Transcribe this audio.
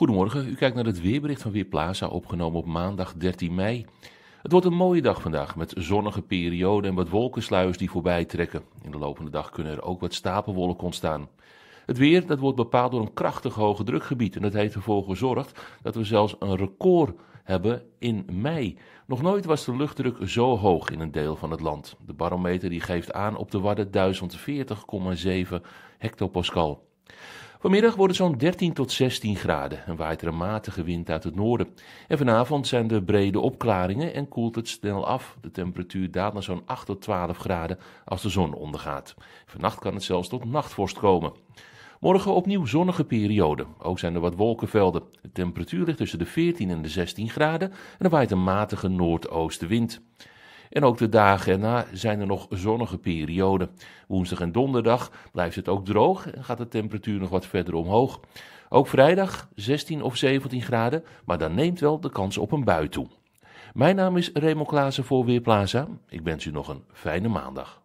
Goedemorgen, u kijkt naar het weerbericht van Weerplaza, opgenomen op maandag 13 mei. Het wordt een mooie dag vandaag, met zonnige perioden en wat wolkensluiers die voorbij trekken. In de lopende dag kunnen er ook wat stapelwolken ontstaan. Het weer dat wordt bepaald door een krachtig hoge drukgebied en dat heeft ervoor gezorgd dat we zelfs een record hebben in mei. Nog nooit was de luchtdruk zo hoog in een deel van het land. De barometer die geeft aan op de waarde 1040,7 hectopascal. Vanmiddag wordt het zo'n 13 tot 16 graden en waait er een matige wind uit het noorden. En vanavond zijn er brede opklaringen en koelt het snel af. De temperatuur daalt naar zo'n 8 tot 12 graden als de zon ondergaat. Vannacht kan het zelfs tot nachtvorst komen. Morgen opnieuw zonnige periode. Ook zijn er wat wolkenvelden. De temperatuur ligt tussen de 14 en de 16 graden en er waait een matige noordoostenwind. En ook de dagen erna zijn er nog zonnige perioden. Woensdag en donderdag blijft het ook droog en gaat de temperatuur nog wat verder omhoog. Ook vrijdag 16 of 17 graden, maar dan neemt wel de kans op een bui toe. Mijn naam is Remo Klaassen voor Weerplaza. Ik wens u nog een fijne maandag.